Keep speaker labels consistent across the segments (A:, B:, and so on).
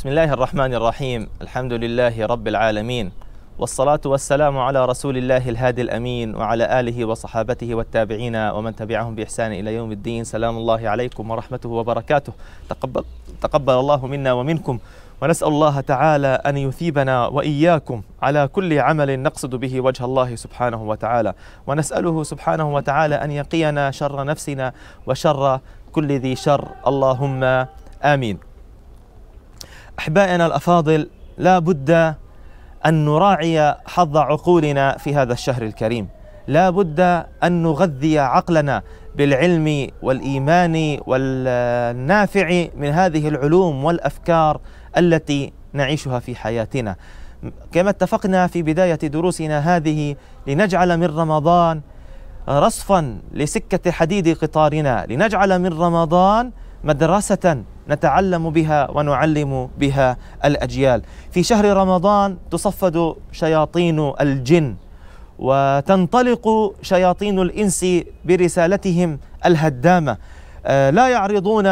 A: بسم الله الرحمن الرحيم الحمد لله رب العالمين والصلاة والسلام على رسول الله الهادي الأمين وعلى آله وصحابته والتابعين ومن تبعهم بإحسان إلى يوم الدين سلام الله عليكم ورحمته وبركاته تقبل, تقبل الله منا ومنكم ونسأل الله تعالى أن يثيبنا وإياكم على كل عمل نقصد به وجه الله سبحانه وتعالى ونسأله سبحانه وتعالى أن يقينا شر نفسنا وشر كل ذي شر اللهم آمين أحبائنا الأفاضل لا بد أن نراعي حظ عقولنا في هذا الشهر الكريم لا بد أن نغذي عقلنا بالعلم والإيمان والنافع من هذه العلوم والأفكار التي نعيشها في حياتنا كما اتفقنا في بداية دروسنا هذه لنجعل من رمضان رصفا لسكة حديد قطارنا لنجعل من رمضان مدرسة نتعلم بها ونعلم بها الأجيال في شهر رمضان تصفد شياطين الجن وتنطلق شياطين الإنس برسالتهم الهدامة آه، لا يعرضون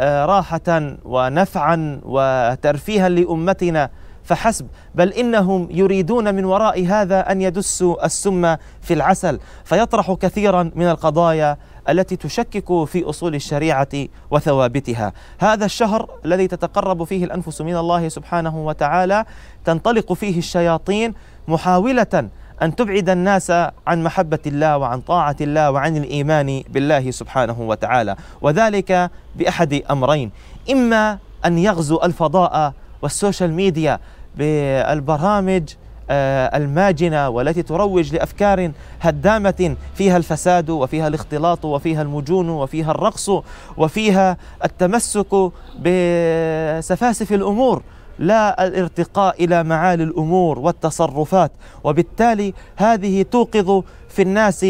A: آه، راحة ونفعا وترفيها لأمتنا فحسب بل انهم يريدون من وراء هذا ان يدسوا السم في العسل فيطرح كثيرا من القضايا التي تشكك في أصول الشريعة وثوابتها هذا الشهر الذي تتقرب فيه الأنفس من الله سبحانه وتعالى تنطلق فيه الشياطين محاولة أن تبعد الناس عن محبة الله وعن طاعة الله وعن الإيمان بالله سبحانه وتعالى وذلك بأحد أمرين إما أن يغزو الفضاء والسوشيال ميديا بالبرامج آه، الماجنه والتي تروج لافكار هدامه فيها الفساد وفيها الاختلاط وفيها المجون وفيها الرقص وفيها التمسك بسفاسف الامور لا الارتقاء الى معالي الامور والتصرفات وبالتالي هذه توقظ في الناس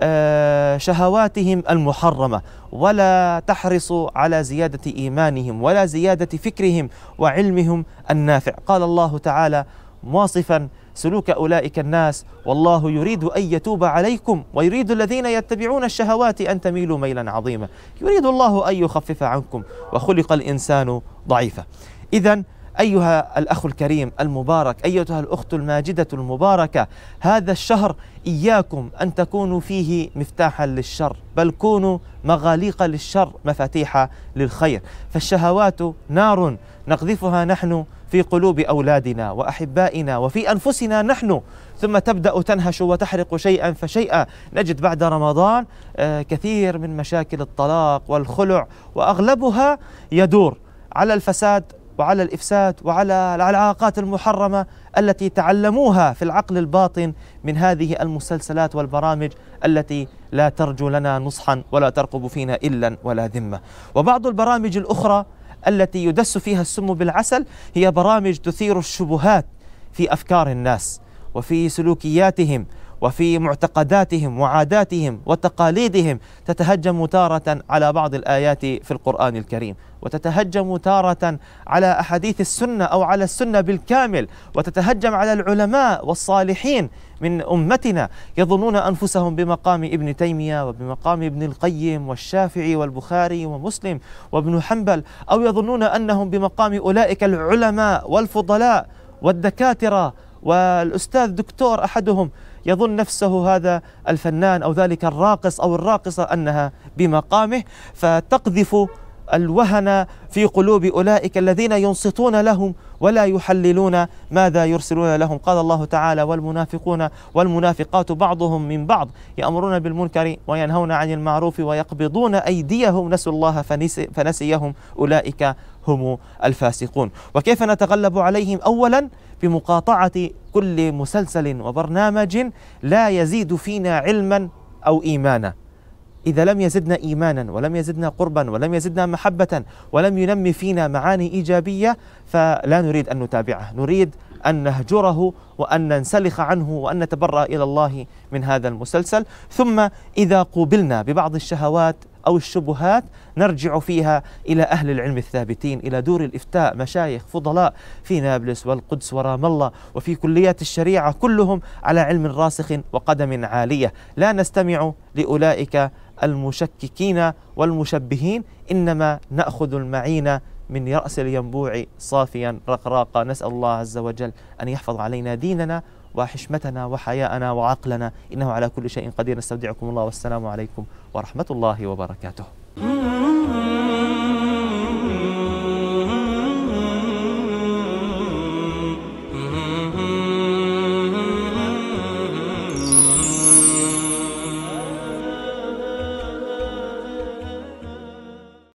A: آه، شهواتهم المحرمه ولا تحرص على زياده ايمانهم ولا زياده فكرهم وعلمهم النافع قال الله تعالى مواصفا سلوك أولئك الناس والله يريد أن يتوب عليكم ويريد الذين يتبعون الشهوات أن تميلوا ميلا عظيما يريد الله أن يخفف عنكم وخلق الإنسان ضعيفا إذا أيها الأخ الكريم المبارك أيتها الأخت الماجدة المباركة هذا الشهر إياكم أن تكونوا فيه مفتاحا للشر بل كونوا مغاليق للشر مفاتيح للخير فالشهوات نار نقذفها نحن في قلوب أولادنا وأحبائنا وفي أنفسنا نحن ثم تبدأ تنهش وتحرق شيئا فشيئا نجد بعد رمضان آه، كثير من مشاكل الطلاق والخلع وأغلبها يدور على الفساد وعلى الافساد وعلى العلاقات المحرمه التي تعلموها في العقل الباطن من هذه المسلسلات والبرامج التي لا ترجو لنا نصحا ولا ترقب فينا الا ولا ذمه وبعض البرامج الاخرى التي يدس فيها السم بالعسل هي برامج تثير الشبهات في أفكار الناس وفي سلوكياتهم وفي معتقداتهم وعاداتهم وتقاليدهم تتهجم تارة على بعض الآيات في القرآن الكريم وتتهجم تارة على أحاديث السنة أو على السنة بالكامل وتتهجم على العلماء والصالحين من أمتنا يظنون أنفسهم بمقام ابن تيمية وبمقام ابن القيم والشافعي والبخاري ومسلم وابن حنبل أو يظنون أنهم بمقام أولئك العلماء والفضلاء والدكاترة والأستاذ دكتور أحدهم يظن نفسه هذا الفنان أو ذلك الراقص أو الراقصة أنها بمقامه فتقذف الوهن في قلوب أولئك الذين ينصتون لهم ولا يحللون ماذا يرسلون لهم قال الله تعالى والمنافقون والمنافقات بعضهم من بعض يأمرون بالمنكر وينهون عن المعروف ويقبضون أيديهم نسوا الله فنسي فنسيهم أولئك هم الفاسقون وكيف نتغلب عليهم أولا بمقاطعة كل مسلسل وبرنامج لا يزيد فينا علما أو إيمانا إذا لم يزدنا إيمانا ولم يزدنا قربا ولم يزدنا محبة ولم ينمي فينا معاني إيجابية فلا نريد أن نتابعه نريد أن نهجره وأن ننسلخ عنه وأن نتبرأ إلى الله من هذا المسلسل ثم إذا قوبلنا ببعض الشهوات أو الشبهات نرجع فيها إلى أهل العلم الثابتين إلى دور الإفتاء مشايخ فضلاء في نابلس والقدس ورام الله وفي كليات الشريعة كلهم على علم راسخ وقدم عالية لا نستمع لأولئك المشككين والمشبهين إنما نأخذ المعين من رأس الينبوع صافيا رقراقا نسأل الله عز وجل أن يحفظ علينا ديننا وحشمتنا وحياءنا وعقلنا إنه على كل شيء قدير نستودعكم الله والسلام عليكم ورحمة الله وبركاته